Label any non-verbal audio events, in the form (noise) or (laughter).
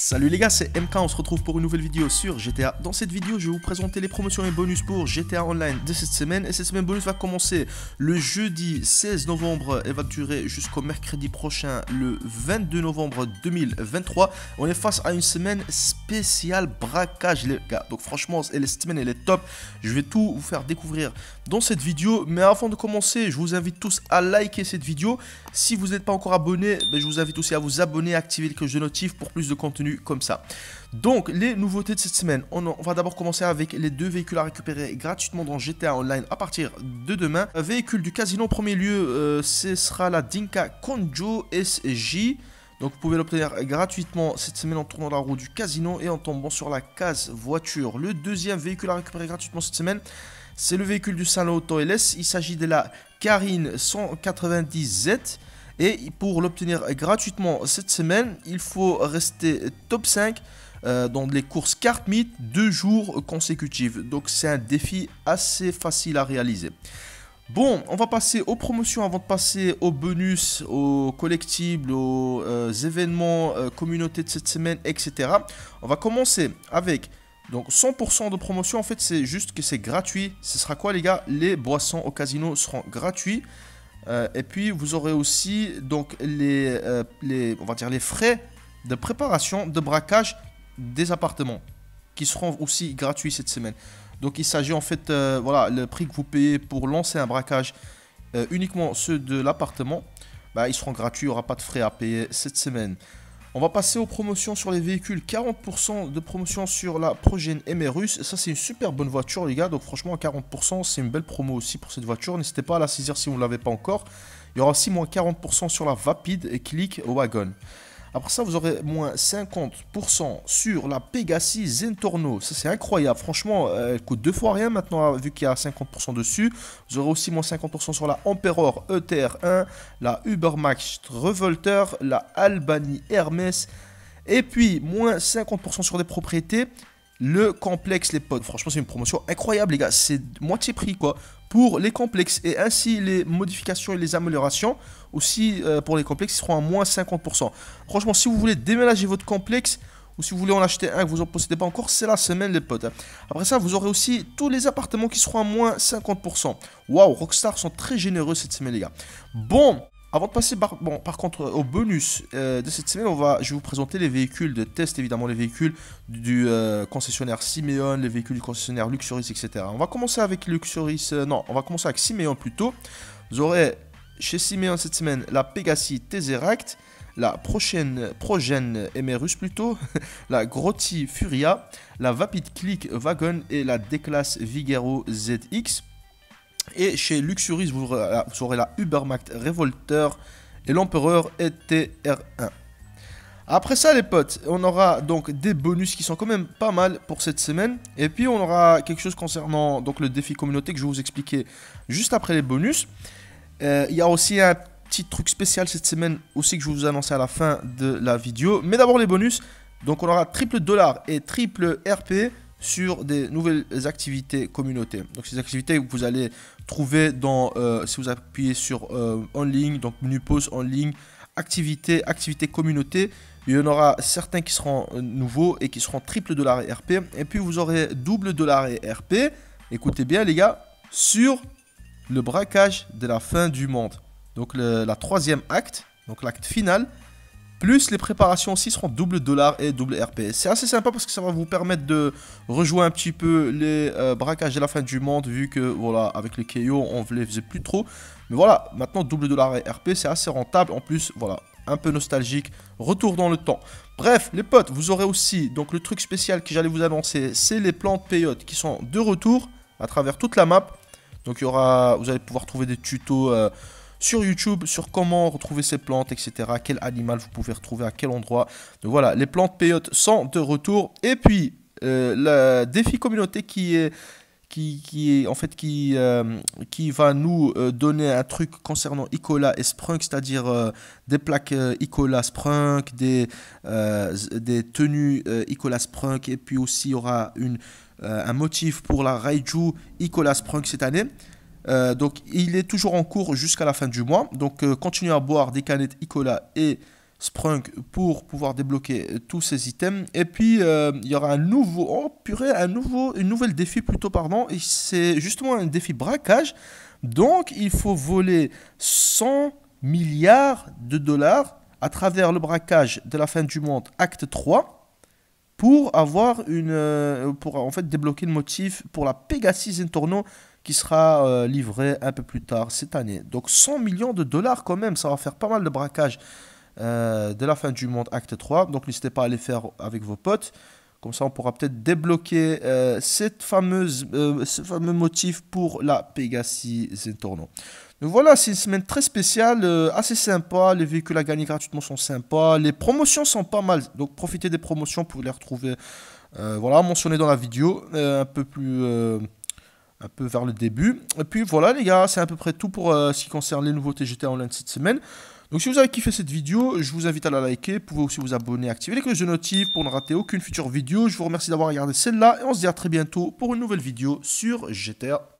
Salut les gars, c'est MK, on se retrouve pour une nouvelle vidéo sur GTA. Dans cette vidéo, je vais vous présenter les promotions et bonus pour GTA Online de cette semaine. Et cette semaine bonus va commencer le jeudi 16 novembre et va durer jusqu'au mercredi prochain, le 22 novembre 2023. On est face à une semaine spéciale braquage les gars. Donc franchement, cette semaine elle est top. Je vais tout vous faire découvrir dans cette vidéo. Mais avant de commencer, je vous invite tous à liker cette vidéo. Si vous n'êtes pas encore abonné, ben, je vous invite aussi à vous abonner, à activer le cloche de notif pour plus de contenu comme ça. Donc, les nouveautés de cette semaine, on, va d'abord commencer avec les deux véhicules à récupérer gratuitement dans GTA Online à partir de demain. véhicule du casino premier lieu, euh, ce sera la Dinka Konjo SJ. Donc vous pouvez l'obtenir gratuitement cette semaine en tournant la roue du casino et en tombant sur la case voiture. Le deuxième véhicule à récupérer gratuitement cette semaine, c'est le véhicule du salon Auto LS. Il s'agit de la Karine 190Z. Et pour l'obtenir gratuitement cette semaine, il faut rester top 5 euh, dans les courses carte meet deux jours consécutifs. Donc c'est un défi assez facile à réaliser. Bon, on va passer aux promotions avant de passer aux bonus, aux collectibles, aux euh, événements communauté euh, communautés de cette semaine, etc. On va commencer avec donc 100% de promotion. En fait, c'est juste que c'est gratuit. Ce sera quoi, les gars Les boissons au casino seront gratuites. Euh, et puis vous aurez aussi donc les, euh, va les frais de préparation, de braquage des appartements qui seront aussi gratuits cette semaine. Donc il s'agit en fait, euh, voilà, le prix que vous payez pour lancer un braquage, uniquement ceux de l'appartement, bah, ils seront gratuits, il n'y aura pas de frais à payer cette semaine. On va passer aux promotions sur les véhicules. 40% de promotion sur la Progen MRUS. Ça, c'est une super bonne voiture, les gars. Donc, franchement, 40%, c'est une belle promo aussi pour cette voiture. N'hésitez pas à la saisir si vous ne l'avez pas encore. Il y aura aussi moins 40% sur la Vapid et Click Wagon. Après ça, vous aurez moins 50% sur la Pegasi Zentorno. Ça, c'est incroyable. Franchement, euh, elle coûte deux fois rien maintenant, hein, vu qu'il y a 50% dessus. Vous aurez aussi moins 50% sur la Emperor ETR1, la Ubermax Revolter, la Albany Hermès. Et puis, moins 50% sur des propriétés le complexe les potes. Franchement c'est une promotion incroyable les gars, c'est moitié prix quoi pour les complexes et ainsi les modifications et les améliorations aussi euh, pour les complexes seront à moins 50%. Franchement si vous voulez déménager votre complexe ou si vous voulez en acheter un que vous en possédez pas encore, c'est la semaine les potes. Après ça, vous aurez aussi tous les appartements qui seront à moins 50%. Waouh, Rockstar sont très généreux cette semaine les gars. Bon, avant de passer par, bon, par contre au bonus euh, de cette semaine, on va, je vais vous présenter les véhicules de test, évidemment les véhicules du euh, concessionnaire Simeon, les véhicules du concessionnaire Luxuris, etc. On va commencer avec Luxuris, euh, non, on va commencer avec Simeon plutôt. Vous aurez chez Simeon cette semaine la Pegasi Tesseract, la prochaine Progen Emerus plutôt, (laughs) la Grotti Furia, la Vapid Click Wagon et la D-Class Vigero ZX. Et chez Luxuris, vous aurez la, Ubermacht Revolter et l'Empereur ETR1. Après ça, les potes, on aura donc des bonus qui sont quand même pas mal pour cette semaine. Et puis, on aura quelque chose concernant donc le défi communauté que je vais vous expliquer juste après les bonus. Euh, il y a aussi un petit truc spécial cette semaine aussi que je vous annoncer à la fin de la vidéo. Mais d'abord, les bonus. Donc, on aura triple dollar et triple RP sur des nouvelles activités communautés. Donc ces activités que vous allez trouver dans, euh, si vous appuyez sur euh, en ligne, donc menu pause en ligne, activités, activités communautés, il y en aura certains qui seront euh, nouveaux et qui seront triple dollar et RP. Et puis vous aurez double dollar et RP, écoutez bien les gars, sur le braquage de la fin du monde. Donc la troisième acte, donc l'acte final, plus les préparations aussi seront double dollar et double rp. C'est assez sympa parce que ça va vous permettre de rejouer un petit peu les euh, braquages de la fin du monde vu que voilà avec les KO on ne les faisait plus trop. Mais voilà, maintenant double dollar et RP c'est assez rentable en plus voilà un peu nostalgique, retour dans le temps. Bref, les potes, vous aurez aussi donc le truc spécial que j'allais vous annoncer, c'est les plantes payotes qui sont de retour à travers toute la map. Donc il y aura, vous allez pouvoir trouver des tutos euh, sur YouTube sur comment retrouver ces plantes, etc. Quel animal vous pouvez retrouver à quel endroit. Donc voilà, les plantes payotes sont de retour. Et puis, euh, le défi communauté qui est... Qui, est en fait qui, euh, qui va nous euh, donner un truc concernant Icola et Sprunk, c'est-à-dire des plaques Icola Sprunk, des, des tenues Icola Sprunk, et puis aussi il y aura une, un motif pour la Raiju Icola Sprunk cette année. Euh, donc il est toujours en cours jusqu'à la fin du mois. Donc euh, continuez à boire des canettes Icola et Sprunk pour pouvoir débloquer tous ces items. Et puis euh, il y aura un nouveau, oh purée, un nouveau, une nouvelle défi plutôt pardon. Et c'est justement un défi braquage. Donc il faut voler 100 milliards de dollars à travers le braquage de la fin du monde, acte 3 pour avoir une pour en fait débloquer le motif pour la Pegasus Intorno qui sera euh, livré un peu plus tard cette année. Donc 100 millions de dollars quand même, ça va faire pas mal de braquage euh, de la fin du monde acte 3. Donc n'hésitez pas à les faire avec vos potes. Comme ça, on pourra peut-être débloquer euh, cette fameuse, euh, ce fameux motif pour la Pegasi Zentorno. Donc voilà, c'est une semaine très spéciale, assez sympa. Les véhicules à gagner gratuitement sont sympas. Les promotions sont pas mal. Donc profitez des promotions pour les retrouver. voilà, mentionné dans la vidéo, un peu plus un peu vers le début. Et puis voilà les gars, c'est à peu près tout pour euh, ce qui concerne les nouveautés GTA Online cette semaine. Donc si vous avez kiffé cette vidéo, je vous invite à la liker, vous pouvez aussi vous abonner, activer les cloches de notif pour ne rater aucune future vidéo. Je vous remercie d'avoir regardé celle-là et on se dit à très bientôt pour une nouvelle vidéo sur GTA